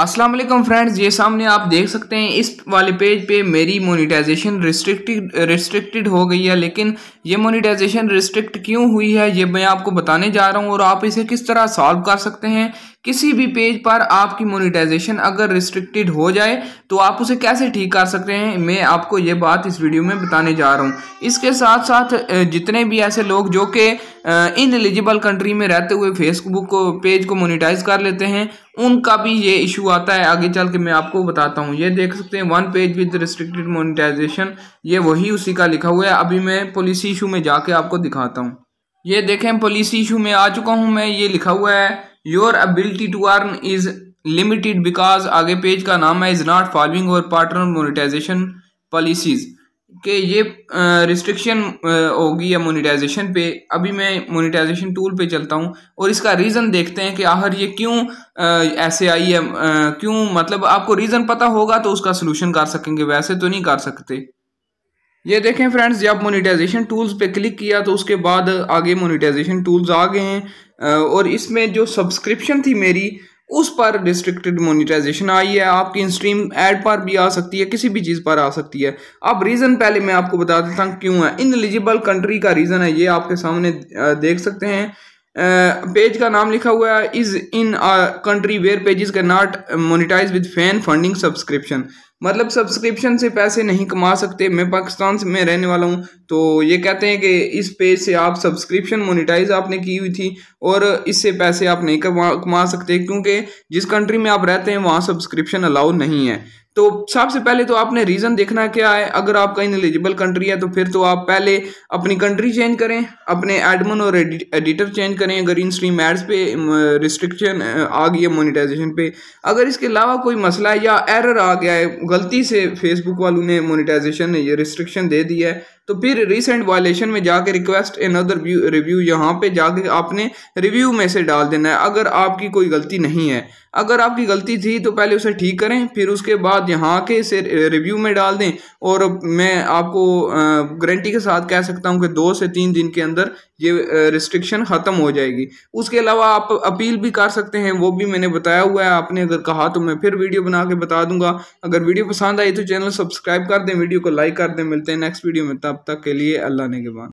अस्सलाम वालेकुम फ्रेंड्स ये सामने आप देख सकते हैं इस वाले पेज पे मेरी मोनेटाइजेशन रिस्ट्रिक्टेड रिस्ट्रिक्टेड हो गई है लेकिन ये मोनेटाइजेशन रिस्ट्रिक्ट क्यों हुई है ये मैं आपको बताने जा रहा हूँ और आप इसे किस तरह सॉल्व कर सकते हैं किसी भी पेज पर आपकी मोनिटाइजेशन अगर रिस्ट्रिक्टेड हो जाए तो आप उसे कैसे ठीक कर सकते हैं मैं आपको ये बात इस वीडियो में बताने जा रहा हूँ इसके साथ साथ जितने भी ऐसे लोग जो कि इन एलिजिबल कंट्री में रहते हुए फेसबुक को पेज को मोनिटाइज कर लेते हैं उनका भी ये इशू आता है आगे चल के मैं आपको बताता हूँ ये देख सकते हैं one page with restricted monetization ये वही उसी का लिखा हुआ है अभी मैं पॉलिसी इशू में जाके आपको दिखाता हूँ ये देखें पॉलिसी इशू में आ चुका हूँ मैं ये लिखा हुआ है your ability to earn is limited because आगे पेज का नाम है इज़ नॉट फॉलोइंग और पार्टनर मोनिटाइजेशन पॉलिसीज़ के ये रिस्ट्रिक्शन होगी या मोनिटाइजेशन पे अभी मैं मोनिटाइजेशन टूल पे चलता हूँ और इसका रीज़न देखते हैं कि आखिर ये क्यों ऐसे आई है क्यों मतलब आपको रीज़न पता होगा तो उसका सलूशन कर सकेंगे वैसे तो नहीं कर सकते ये देखें फ्रेंड्स जब मोनिटाइजेशन टूल्स पे क्लिक किया तो उसके बाद आगे मोनिटाइजेशन टूल्स आ गए हैं और इसमें जो सब्सक्रिप्शन थी मेरी उस पर रिस्ट्रिक्टेड मोनिटाइजेशन आई है आपकी स्ट्रीम एड पर भी आ सकती है किसी भी चीज़ पर आ सकती है अब रीज़न पहले मैं आपको बता देता हूँ क्यों है इन एलिजिबल कंट्री का रीज़न है ये आपके सामने देख सकते हैं पेज का नाम लिखा हुआ है is in country where pages के not monetize with fan funding subscription मतलब सब्सक्रिप्शन से पैसे नहीं कमा सकते मैं पाकिस्तान से मैं रहने वाला हूँ तो ये कहते हैं कि इस पेज से आप सब्सक्रिप्शन मोनिटाइज आपने की हुई थी और इससे पैसे आप नहीं कमा कमा सकते क्योंकि जिस कंट्री में आप रहते हैं वहाँ सब्सक्रिप्शन अलाउ नहीं है तो सबसे पहले तो आपने रीज़न देखना क्या है अगर आपका इन एलिजिबल कंट्री है तो फिर तो आप पहले अपनी कंट्री चेंज करें अपने एडमन और एडिटर चेंज करें अगर इन स्ट्रीम एड्स पे रिस्ट्रिक्शन आ गई है मोनिटाइजेशन पे अगर इसके अलावा कोई मसला है या एरर आ गया है गलती से फेसबुक वालों ने मोनिटाइजेशन ये रिस्ट्रिक्शन दे दिया है तो फिर रिसेंट वायलेशन में जाके रिक्वेस्ट एन अदर रिव्यू यहाँ पे जाके आपने रिव्यू में से डाल देना है अगर आपकी कोई गलती नहीं है अगर आपकी गलती थी तो पहले उसे ठीक करें फिर उसके बाद यहाँ के इसे रिव्यू में डाल दें और मैं आपको गारंटी के साथ कह सकता हूँ कि दो से तीन दिन के अंदर ये रिस्ट्रिक्शन ख़त्म हो जाएगी उसके अलावा आप अपील भी कर सकते हैं वो भी मैंने बताया हुआ है आपने अगर कहा तो मैं फिर वीडियो बना के बता दूंगा अगर वीडियो पसंद आई तो चैनल सब्सक्राइब कर दें वीडियो को लाइक कर दें मिलते हैं नेक्स्ट वीडियो में तब तक के लिए अल्लाह निगबान